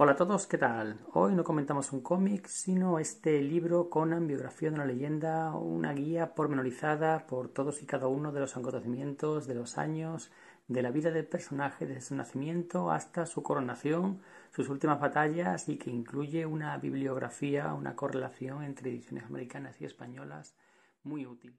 Hola a todos, ¿qué tal? Hoy no comentamos un cómic, sino este libro Conan, biografía de una leyenda, una guía pormenorizada por todos y cada uno de los acontecimientos, de los años, de la vida del personaje desde su nacimiento hasta su coronación, sus últimas batallas y que incluye una bibliografía, una correlación entre ediciones americanas y españolas muy útil.